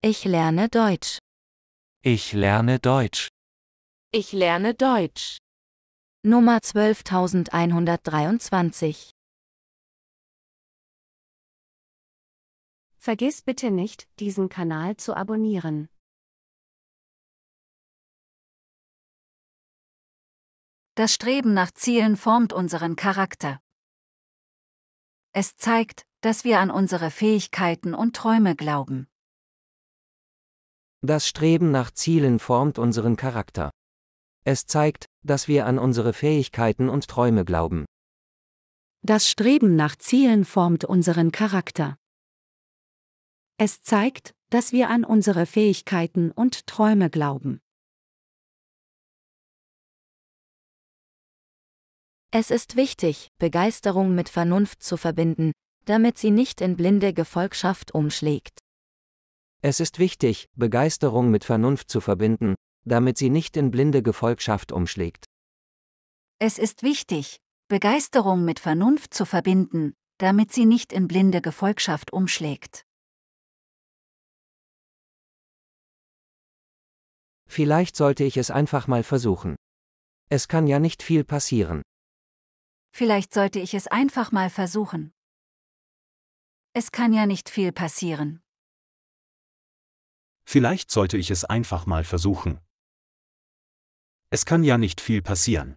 Ich lerne Deutsch. Ich lerne Deutsch. Ich lerne Deutsch. Nummer 12123. Vergiss bitte nicht, diesen Kanal zu abonnieren. Das Streben nach Zielen formt unseren Charakter. Es zeigt, dass wir an unsere Fähigkeiten und Träume glauben. Das Streben nach Zielen formt unseren Charakter. Es zeigt, dass wir an unsere Fähigkeiten und Träume glauben. Das Streben nach Zielen formt unseren Charakter. Es zeigt, dass wir an unsere Fähigkeiten und Träume glauben. Es ist wichtig, Begeisterung mit Vernunft zu verbinden, damit sie nicht in blinde Gefolgschaft umschlägt. Es ist wichtig, Begeisterung mit Vernunft zu verbinden, damit sie nicht in blinde Gefolgschaft umschlägt. Es ist wichtig, Begeisterung mit Vernunft zu verbinden, damit sie nicht in blinde Gefolgschaft umschlägt. Vielleicht sollte ich es einfach mal versuchen. Es kann ja nicht viel passieren. Vielleicht sollte ich es einfach mal versuchen. Es kann ja nicht viel passieren. Vielleicht sollte ich es einfach mal versuchen. Es kann ja nicht viel passieren.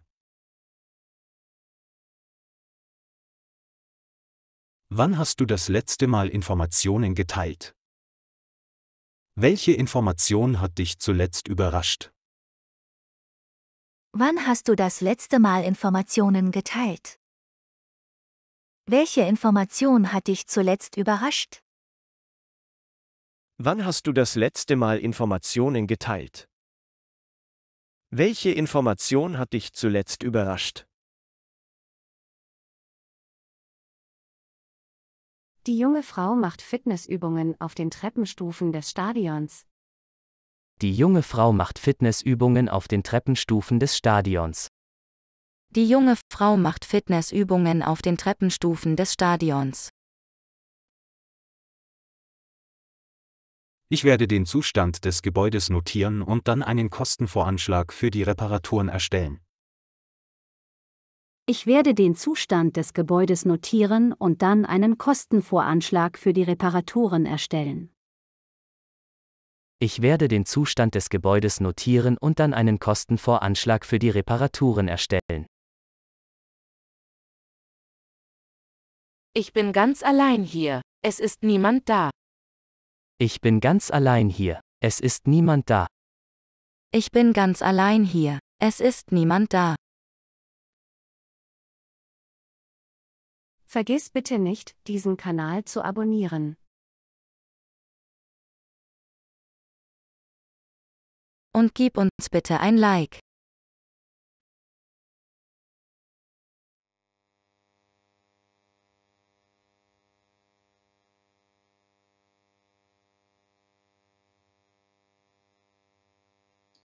Wann hast du das letzte Mal Informationen geteilt? Welche Information hat dich zuletzt überrascht? Wann hast du das letzte Mal Informationen geteilt? Welche Information hat dich zuletzt überrascht? Wann hast du das letzte Mal Informationen geteilt? Welche Information hat dich zuletzt überrascht? Die junge Frau macht Fitnessübungen auf den Treppenstufen des Stadions. Die junge Frau macht Fitnessübungen auf den Treppenstufen des Stadions. Die junge Frau macht Fitnessübungen auf den Treppenstufen des Stadions. Ich werde den Zustand des Gebäudes notieren und dann einen Kostenvoranschlag für die Reparaturen erstellen. Ich werde den Zustand des Gebäudes notieren und dann einen Kostenvoranschlag für die Reparaturen erstellen. Ich werde den Zustand des Gebäudes notieren und dann einen Kostenvoranschlag für die Reparaturen erstellen. Ich bin ganz allein hier, es ist niemand da. Ich bin ganz allein hier, es ist niemand da. Ich bin ganz allein hier, es ist niemand da. Vergiss bitte nicht, diesen Kanal zu abonnieren. Und gib uns bitte ein Like.